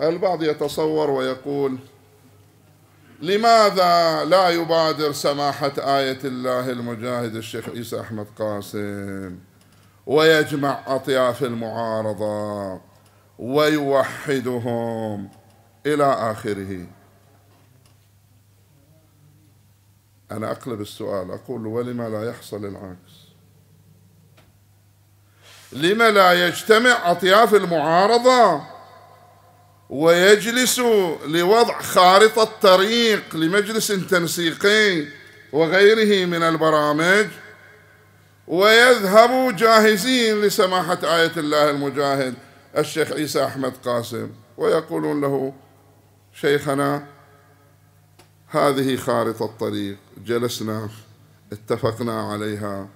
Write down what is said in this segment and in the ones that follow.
البعض يتصور ويقول لماذا لا يبادر سماحة آية الله المجاهد الشيخ عيسى أحمد قاسم ويجمع أطياف المعارضة ويوحدهم إلى آخره أنا أقلب السؤال أقول ولما لا يحصل العكس لما لا يجتمع أطياف المعارضة ويجلس لوضع خارطة طريق لمجلس تنسيقي وغيره من البرامج ويذهبوا جاهزين لسماحة آية الله المجاهد الشيخ عيسى أحمد قاسم ويقولون له شيخنا هذه خارطة الطريق جلسنا اتفقنا عليها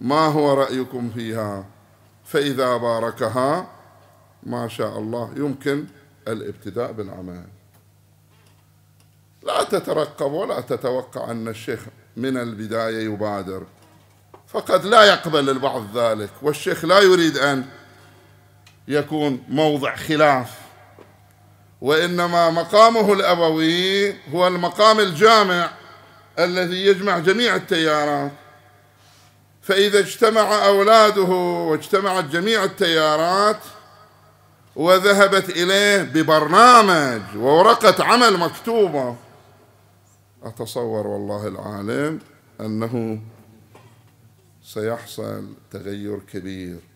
ما هو رأيكم فيها فإذا باركها ما شاء الله يمكن الابتداء بالعمل لا تترقب ولا تتوقع أن الشيخ من البداية يبادر فقد لا يقبل البعض ذلك والشيخ لا يريد أن يكون موضع خلاف وإنما مقامه الأبوي هو المقام الجامع الذي يجمع جميع التيارات فإذا اجتمع أولاده واجتمعت جميع التيارات وذهبت إليه ببرنامج وورقة عمل مكتوبة أتصور والله العالم أنه سيحصل تغير كبير